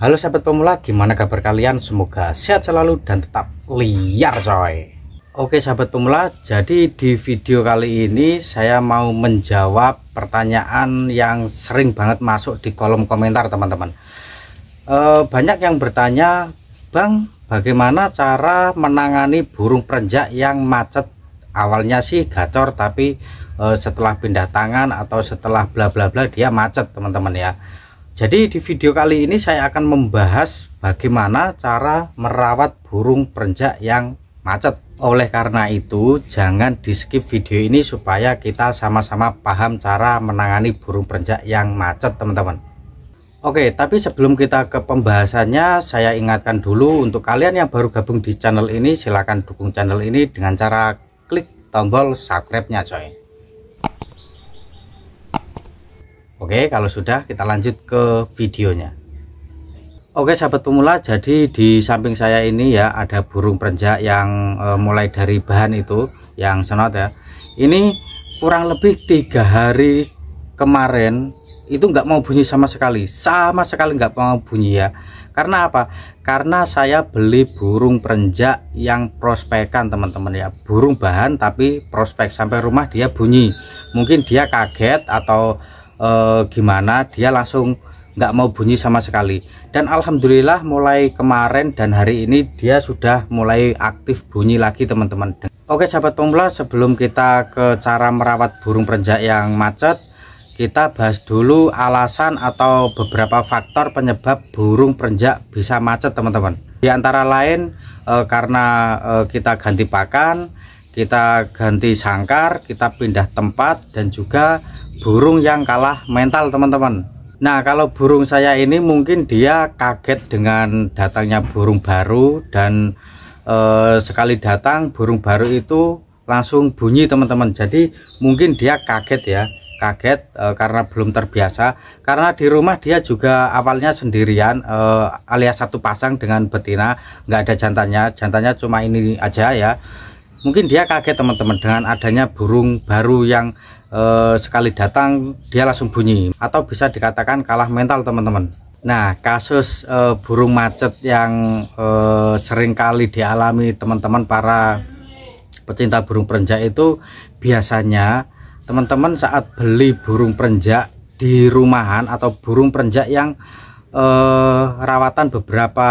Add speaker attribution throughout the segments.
Speaker 1: Halo sahabat pemula, gimana kabar kalian? Semoga sehat selalu dan tetap liar coy. Oke sahabat pemula, jadi di video kali ini saya mau menjawab pertanyaan yang sering banget masuk di kolom komentar teman-teman. E, banyak yang bertanya, Bang, bagaimana cara menangani burung perenjak yang macet? Awalnya sih gacor, tapi e, setelah pindah tangan atau setelah bla bla bla dia macet teman-teman ya jadi di video kali ini saya akan membahas bagaimana cara merawat burung perenjak yang macet. Oleh karena itu jangan di skip video ini supaya kita sama-sama paham cara menangani burung perenjak yang macet teman-teman. Oke tapi sebelum kita ke pembahasannya saya ingatkan dulu untuk kalian yang baru gabung di channel ini silahkan dukung channel ini dengan cara klik tombol subscribe-nya coy. Oke, kalau sudah kita lanjut ke videonya. Oke, sahabat pemula, jadi di samping saya ini ya ada burung perenjak yang e, mulai dari bahan itu yang senot ya. Ini kurang lebih tiga hari kemarin itu nggak mau bunyi sama sekali, sama sekali nggak mau bunyi ya. Karena apa? Karena saya beli burung perenjak yang prospekan teman-teman ya, burung bahan tapi prospek sampai rumah dia bunyi. Mungkin dia kaget atau e, gimana dia langsung nggak mau bunyi sama sekali dan Alhamdulillah mulai kemarin dan hari ini dia sudah mulai aktif bunyi lagi teman-teman Oke sahabat pemula sebelum kita ke cara merawat burung perenjak yang macet kita bahas dulu alasan atau beberapa faktor penyebab burung perenjak bisa macet teman-teman di antara lain e, karena e, kita ganti pakan kita ganti sangkar kita pindah tempat dan juga burung yang kalah mental teman-teman Nah kalau burung saya ini mungkin dia kaget dengan datangnya burung baru dan e, sekali datang burung baru itu langsung bunyi teman-teman jadi mungkin dia kaget ya kaget e, karena belum terbiasa karena di rumah dia juga awalnya sendirian e, alias satu pasang dengan betina nggak ada jantannya jantannya cuma ini aja ya mungkin dia kaget teman-teman dengan adanya burung baru yang eh, sekali datang dia langsung bunyi atau bisa dikatakan kalah mental teman-teman nah kasus eh, burung macet yang eh, seringkali dialami teman-teman para pecinta burung perenjak itu biasanya teman-teman saat beli burung perenjak di rumahan atau burung perenjak yang eh, rawatan beberapa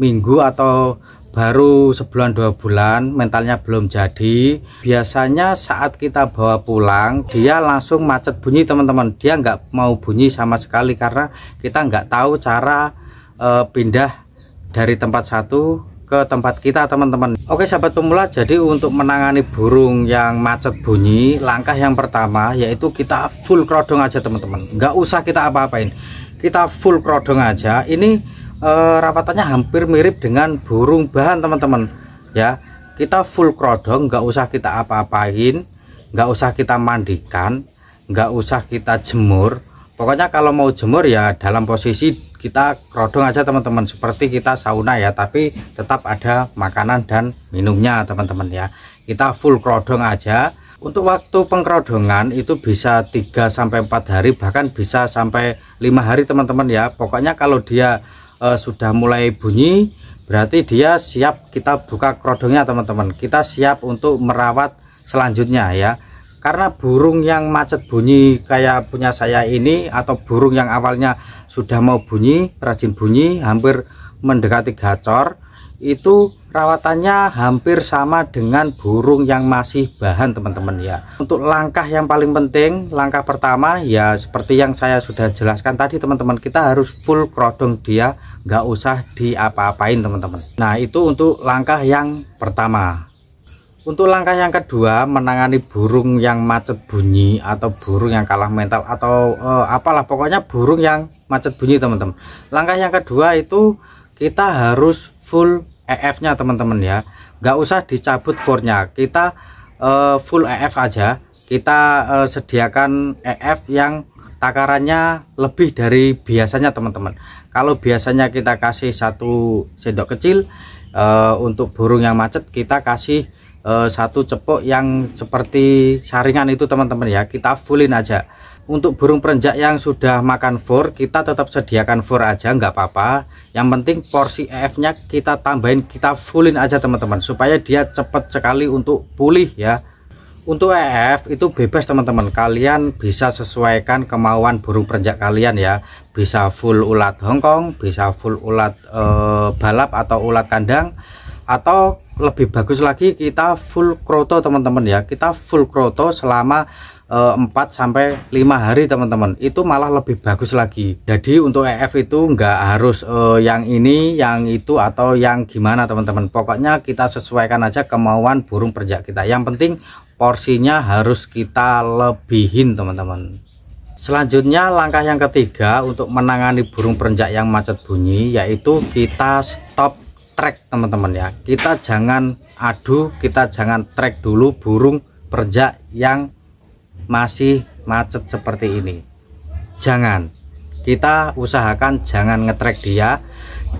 Speaker 1: minggu atau baru sebulan dua bulan mentalnya belum jadi biasanya saat kita bawa pulang dia langsung macet bunyi teman-teman dia nggak mau bunyi sama sekali karena kita nggak tahu cara e, pindah dari tempat satu ke tempat kita teman-teman Oke sahabat pemula jadi untuk menangani burung yang macet bunyi langkah yang pertama yaitu kita full kerodong aja teman-teman nggak usah kita apa-apain kita full kerodong aja ini eh, rapatannya hampir mirip dengan burung bahan teman-teman ya kita full krodong, nggak usah kita apa-apain nggak usah kita mandikan nggak usah kita jemur pokoknya kalau mau jemur ya dalam posisi kita krodong aja teman-teman seperti kita sauna ya tapi tetap ada makanan dan minumnya teman-teman ya kita full krodong aja untuk waktu pengkrodongan itu bisa 3 4 hari bahkan bisa sampai 5 hari teman-teman ya pokoknya kalau dia uh, sudah mulai bunyi berarti dia siap kita buka kerodongnya teman-teman kita siap untuk merawat selanjutnya ya karena burung yang macet bunyi kayak punya saya ini atau burung yang awalnya sudah mau bunyi rajin bunyi hampir mendekati gacor itu rawatannya hampir sama dengan burung yang masih bahan teman-teman ya untuk langkah yang paling penting langkah pertama ya seperti yang saya sudah jelaskan tadi teman-teman kita harus full krodong dia nggak usah diapa-apain teman-teman nah itu untuk langkah yang pertama untuk langkah yang kedua menangani burung yang macet bunyi atau burung yang kalah mental atau eh, apalah pokoknya burung yang macet bunyi teman-teman langkah yang kedua itu kita harus full EF nya teman-teman ya nggak usah dicabut fornya kita uh, full EF aja kita uh, sediakan EF yang takarannya lebih dari biasanya teman-teman kalau biasanya kita kasih satu sendok kecil uh, untuk burung yang macet kita kasih uh, satu cepuk yang seperti saringan itu teman-teman ya kita fullin aja untuk burung perenjak yang sudah makan fur kita tetap sediakan fur aja nggak apa-apa yang penting porsi EF nya kita tambahin kita fullin aja teman-teman supaya dia cepat sekali untuk pulih ya untuk EF itu bebas teman-teman kalian bisa sesuaikan kemauan burung perenjak kalian ya bisa full ulat Hongkong bisa full ulat e, balap atau ulat kandang atau lebih bagus lagi kita full kroto teman-teman ya kita full kroto selama 4 eh, sampai 5 hari teman-teman itu malah lebih bagus lagi jadi untuk EF itu nggak harus uh, yang ini yang itu atau yang gimana teman-teman pokoknya kita sesuaikan aja kemauan burung perjak kita yang penting porsinya harus kita lebihin teman-teman selanjutnya langkah yang ketiga untuk menangani burung perenjak yang macet bunyi yaitu kita stop track teman-teman ya kita jangan adu kita jangan track dulu burung perenjak yang masih macet seperti ini jangan kita usahakan jangan ngetrek dia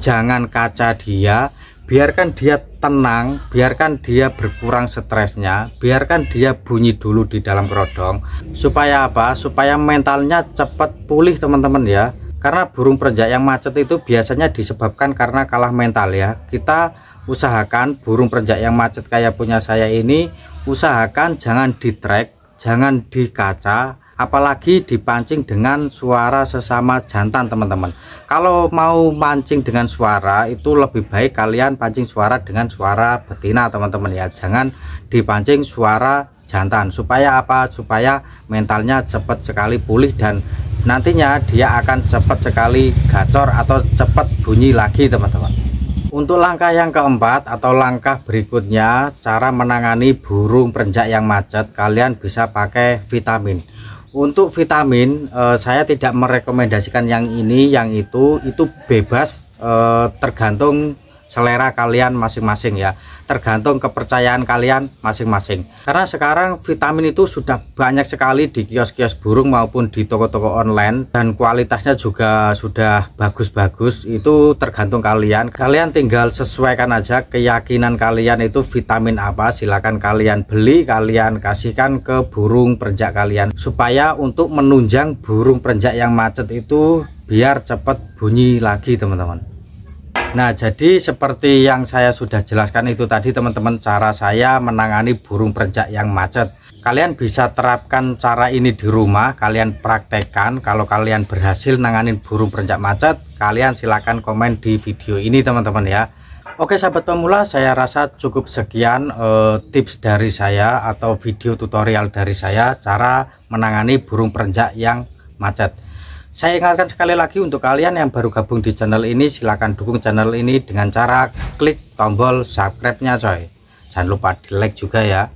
Speaker 1: jangan kaca dia biarkan dia tenang biarkan dia berkurang stresnya biarkan dia bunyi dulu di dalam kerodong supaya apa supaya mentalnya cepat pulih teman-teman ya karena burung perenjak yang macet itu biasanya disebabkan karena kalah mental ya kita usahakan burung perenjak yang macet kayak punya saya ini usahakan jangan di track jangan di kaca apalagi dipancing dengan suara sesama jantan teman-teman kalau mau mancing dengan suara itu lebih baik kalian pancing suara dengan suara betina teman-teman ya jangan dipancing suara jantan supaya apa supaya mentalnya cepat sekali pulih dan nantinya dia akan cepat sekali gacor atau cepat bunyi lagi teman-teman untuk langkah yang keempat atau langkah berikutnya, cara menangani burung perenjak yang macet, kalian bisa pakai vitamin. Untuk vitamin, eh, saya tidak merekomendasikan yang ini, yang itu, itu bebas eh, tergantung selera kalian masing-masing ya tergantung kepercayaan kalian masing-masing karena sekarang vitamin itu sudah banyak sekali di kios-kios burung maupun di toko-toko online dan kualitasnya juga sudah bagus-bagus itu tergantung kalian kalian tinggal sesuaikan aja keyakinan kalian itu vitamin apa silahkan kalian beli kalian kasihkan ke burung perenjak kalian supaya untuk menunjang burung perenjak yang macet itu biar cepat bunyi lagi teman-teman Nah, jadi seperti yang saya sudah jelaskan itu tadi teman-teman cara saya menangani burung perenjak yang macet. Kalian bisa terapkan cara ini di rumah, kalian praktekkan. Kalau kalian berhasil nanganin burung perenjak macet, kalian silahkan komen di video ini teman-teman ya. Oke sahabat pemula, saya rasa cukup sekian eh, tips dari saya atau video tutorial dari saya cara menangani burung perenjak yang macet saya ingatkan sekali lagi untuk kalian yang baru gabung di channel ini silahkan dukung channel ini dengan cara klik tombol subscribe nya coy jangan lupa di like juga ya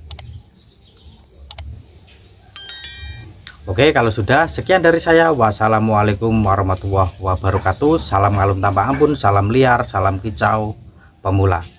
Speaker 1: Oke kalau sudah sekian dari saya wassalamualaikum warahmatullahi wabarakatuh salam alam tanpa ampun salam liar salam kicau pemula